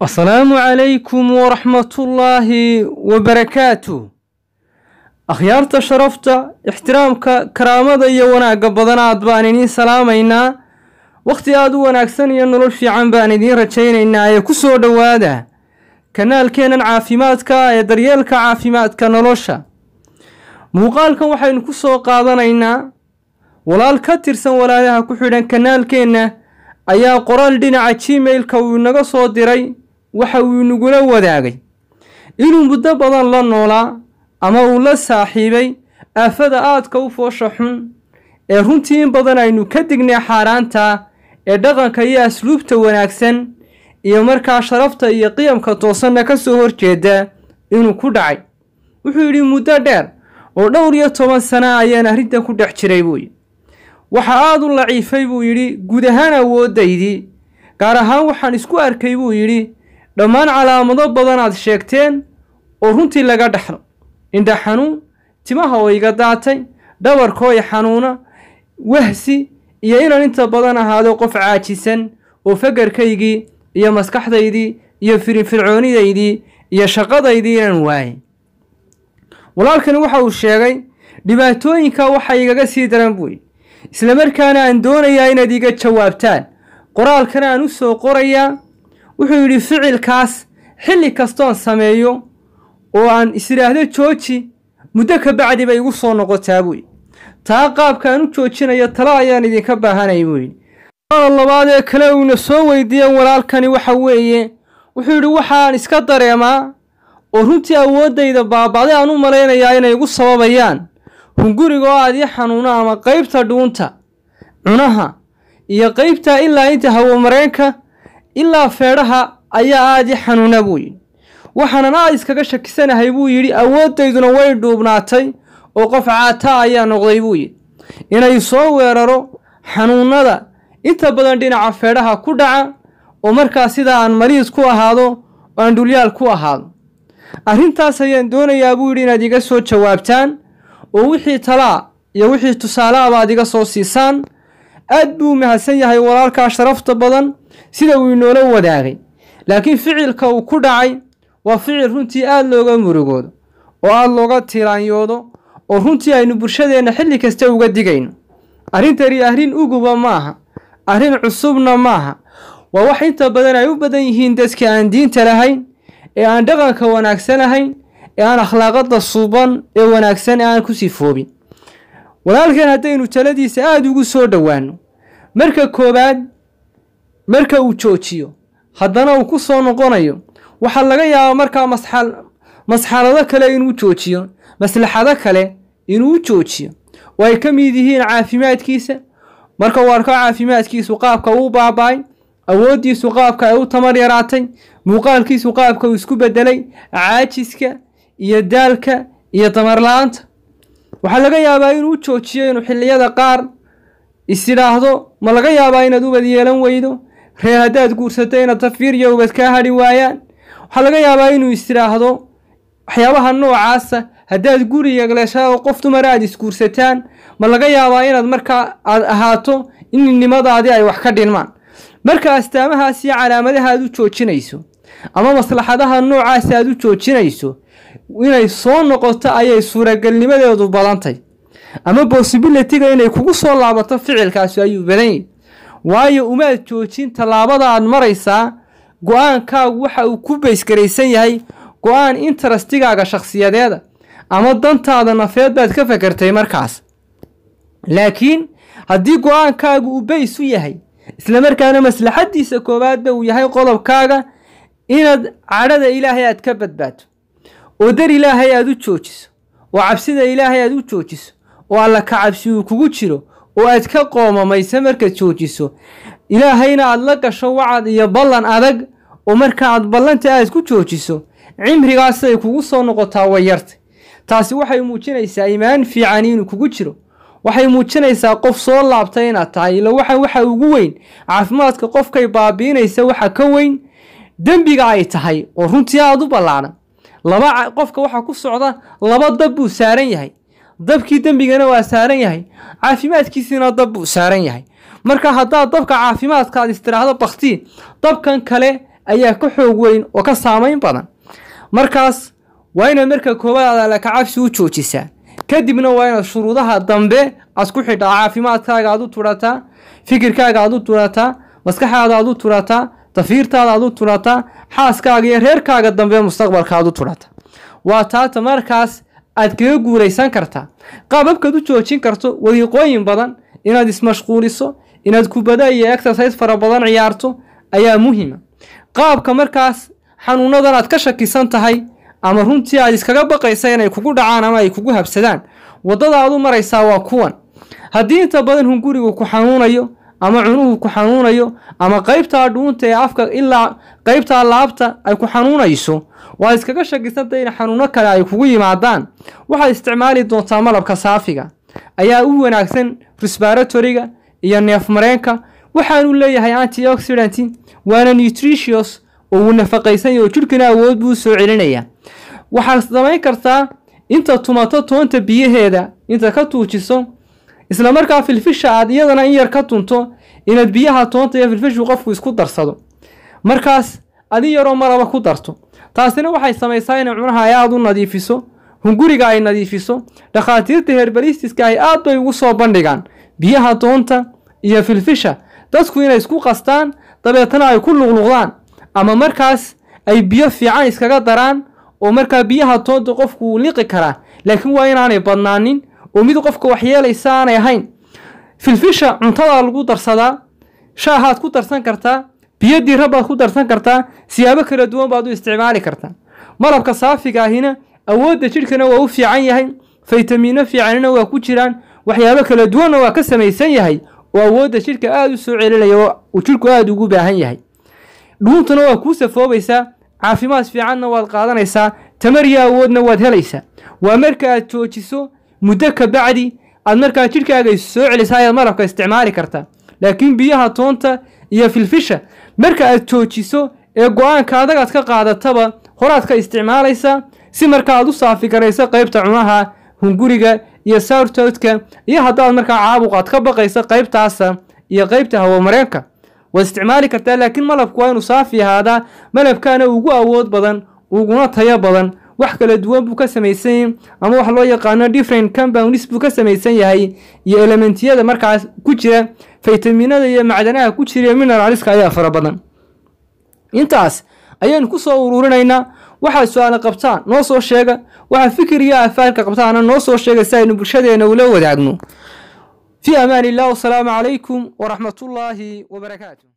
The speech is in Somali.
asalaamu calaykum waraxmatullaahi الله وبركاته akhyaarta sharafta ixtiraamka karaamada iyo wanaagga badanaad baan idiin salaamaynaa wakhti aad u wanaagsan iyo nolol fiican baan idiin rajaynaynaa ee ku soo dhowaada kanaalkeennan caafimaadka ee daryeelka caafimaadka nolosha muuqaalkan waxaynu ku soo qaadanaynaa walaal ka tirsan walaalaha ku xidhan kanaalkeenna ayaa qoraal dhinaca gmailka uu inaga soo diray waxa uu inagula wadaagay inuu muddo badan la noolaa ama uu la saaxiibay aafada aadka u foosha xun ee runtii in badan aynu ka dignay xaaraanta ee dhaqanka iyo asluubta wanaagsan iyo markaa sharafta iyo qiyamka toosanna ka soo horjeeda inuu ku dhacay wuxuu yidhi muddo dheer oo dhowr iyo toban sana ayaan arrintan ku dhex jiray buu yidhi waxaa aada u laciifay buu yidhi guud ahaan awoodaydii gaar ahaan waxaan isku arkay buu yidhi dhammaan calaamado badanaad sheegteen oo runtii laga dhaxlo indha xanuun timaha oo iga daatay dhabarkoo i xanuuna wahsi iyo inaan inta badan ahaado qof caajisan oo fakarkaygii iyo maskaxdaydii iyo firinfircoonidaydii iyo shaqadaydii inaan waayay walaalkani waxa uu sheegay dhibaatooyinkaa waxaa igaga sii daran buuyi islamarkaana aan doonayaa inaad iga jawaabtaan qoraalkana aan u soo qorayaa wuxuu yidhi ficilkaas xilli kastoon sameeyo oo aan isiraahdo jooji muddo ka bacdi bay igu soo noqotaa buu taa qaabkaan u joojinayo tala ayaan idinka baahanay buu yidhi ada labaad ee kale uuna soo weydiiyeen walaalkani waxa weeye wuxuu yidhi waxaan iska dareemaa oo runtii awooddayda baaba'day aan u malaynayaa inay igu sababayaan hunguriga oo aad ii xanuuna ama qaybta dhuunta cunaha iyo qaybta ilaa inta hawamareenka ilaa feedhaha ayaa aad i xanuuna buu yidhi waxaanan aad iskaga shakisanahay buu yidhi awooddayduna way dhuubnaatay oo qof caataa ayaa noqday buu yidhi inay soo weeraro xanuunada inta badan dhinaca feedhaha ku dhaca oo markaa sidaa aan mariid ku ahaado oo aan dhulyaal ku ahaado arrintaas ayaan doonayaa buu yidhi inaad iga soo jawaabtaan oo wixii talaa iyo wixii tusaale abaad iga soo siisaan aad buu mahadsan yahay walaalkaa sharafta badan sida uu inoola wadaagay laakiin ficilka uu ku dhacay waa ficil runtii aad looga murugoodo oo aada looga tiraanyoodo oo runtii aynu bulshadeenna xilli kasta uga digayno arrintani arrin uguba maaha arrin cusubna maaha waa wax inta badan ay u badan yihiin dadka aan diinta lahayn ee aan dhaqanka wanaagsan ahayn ee aan akhlaaqada suuban ee wanaagsan ee aan ku sifoobin walaalkan haddaynu taladiisa aad ugu soo dhowaanno marka koowaad marka uu joojiyo haddana uu ku soo noqonayo waxaa laga yaabaa markaa masxalado kale inuu joojiyo maslaxado kale inuu joojiyo oo ay ka mid yihiin caafimaadkiisa marka uu arko caafimaadkiisu qaabka uu baaba'ay awooddiisu qaabka ay u tamar yaraatay muuqaalkiisu qaabka uu isku bedelay caajiska iyo daalka iyo tamarla-aanta waxaa laga yaabaa inuu joojiyo inuu xilliyada qaar isidhaahdo ma laga yaabaa inaad ubad yeelan weydo ree haddaad guursato inaad tafiiriyo ubaad kaa hadhi waayaan waxaa laga yaabaa inuu is waxyaabaha noocaasa haddaad guriga galeeshaada qof dumar aad isguursataan ma laga yaabaa inaad markaa aad ahaato in nidnimadaadii ay wax ka dhinmaan marka astaamahaas iyo calaamadaha aad u joojinayso ama maslaxadaha noocaasa aad u joojinayso inay soo noqoto ayay suuragelnimadeedu badantay ama bosibilitiga inay kugu soo laabato ficilkaasi ayuu badan yahy waayo umaad joojin tallaabadaad maraysaa go-aankaagu waxa uu ku baysgaraysan yahay go-aan interastigaaga shakhsiyadeeda ama dantaada nafeed baad ka fakertay markaas laakiin haddii go-aankaagu uu bays u yahay islamarkaana maslaxaddiisa koowaadba uu yahay qodobkaaga inaad cadhada ilaahay aad ka badbaado oo dar ilaahay aad u joojiso oo cabsida ilaahay aad u joojiso oo alla ka cabsi uu kugu jiro oo aad ka qoomamaysa markaad joojiso ilaahayna aad la gasho wacad iyo ballan adag oo marka aad ballanta aad ku joojiso cimrigaasay kugu soo noqotaa wayarta taasi waxay muujinaysaa imaan fiican inuu kugu jiro waxay muujinaysaa qof soo laabtay inaad tahay ila waxa waxa ugu weyn caafimaadka qofkay baabiinaysa waxa ka weyn dembiga ay tahay oo runtii aada u ballaana laba qofka waxaa ku socda laba dab buu saaran yahay dabkii dembigana waa saaran yahay caafimaadkiisiina dab buu saaran yahay marka haddaad dabka caafimaadkaad aad istiraahdo bakti dabkan kale ayaa ka xoog weyn oo ka saamayn badan markaas waa inaad marka koowaad aad allakacabsi u joojisaa kadibna waa inaad shuruudaha dambe aad ku xidhaa caafimaadkaaga aad u turataa fikirkaaga u turataa maskaxaada aad u turataa tafiirtaada aad u turataa xaaskaaga iyo reerkaaga dambe mustaqbalka u turataa waa taata markaas aad kaga guulaysan kartaa qaababkaad u joojin karto wadiiqooyin badan inaad ismashquuliso inaad kubada iyo exercise fara badan ciyaarto ayaa muhiima qaabka markaas xanuunadan aad ka shakisan tahay ama runtii aad iskaga baqaysa inay kugu dhacaan ama ay kugu habsadaan waddada aad u maraysaa waa kuwan haddii inta badan hungurigu ku xanuunayo ama cunuhu ku xanuunayo ama qaybtaa dhuunta ee afka ilaa qaybtaa laabta ay ku xanuunayso waa iskaga shagisantay in xanuuno kale ay kugu yimaadaan waxaad isticmaali doontaa malabka saafiga ayaa u wanaagsan resbaratoriga iyo neefmareenka waxaanu leeyahay anti oxidanti waana nutritios oo uu nafaqaysanya oo jidhkana awood buu soo celinayaa waxaad samayn kartaa inta tumato toonta biyaheeda inta ka tuujiso isla markaa filfisha aad iyadana in yar ka tunto inaad biyaha toonta iyo filfishu qofku isku darsado markaas adin yaroo maraba ku darto taasina waxay samaysaa inay cunaha ay aad u nadiifiso hunguriga ay nadiifiso dhakhaatiirta heerbalistiska ay aad bay ugu soo bandhigaan biyaha doonta iyo filfisha dadku inay isku qastaan dabeetana ay ku luqluqdaan ama markaas ay biyo fiican iskaga daraan oo markaa biyaha toonta qofku uu liqi karaa laakiin waa inaanay badnaanin oo mid qofka waxyeelaysa aanay ahayn filfisha cuntadaa lagu darsadaa shaahaad ku darsan kartaa biyo diira ku darsan kartaa siyaabo kala duwan baad u isticmaali kartaa malabka saafiga ahina awoodda jidhkana waa u fiican yahay faytamiino fiicanina waa ku jiraan waxyaabo kala duwanna waa ka samaysan yahay oo awoodda jidhka aada u soo celinaya oo jidhku aad ugu baahan yahay dhuuntuna waa kuu safoobaysaa caafimaad fiicanna waad qaadanaysaa tamar iyo awoodna waad helaysaa waa marka aad joojiso muddo ka bacdi aad markaa jidhkaaga soo celisaa ayaad malabka isticmaali kartaa laakiin biyaha toonta iyo filfisha marka aad joojiso ee go-aanka adag aad ka qaadataba horaad ka isticmaalaysaa si markaa aad u saafi garayso qaybta cunaha hunguriga iyo sourtoodka iyo haddaad markaa caabuq aad ka baqaysa qaybtaasa iyo qaybta hawomareenka waad isticmaali kartaa laakiin malabku waa inuu saafi ahaadaa malabkaana ugu awood badan uguna tayo badan wax kala duwan buu ka samaysan ama wax loo yaqaano different compounds buu ka samaysan yahay iyo elementiyada markaas ku jira faytaminada iyo macdanaha ku jira mineraaliska ayaa fara badan intaas ayaynu ku soo uruurinaynaa waxaa su-aala qabtaan noo soo sheega waxaa fikir iyo afaalka qabtaana noo soo sheega si aynu bulshadeena ula wadaagno fi amaan illah wasalaamu calaykum waraxmatullaahi wabarakaatu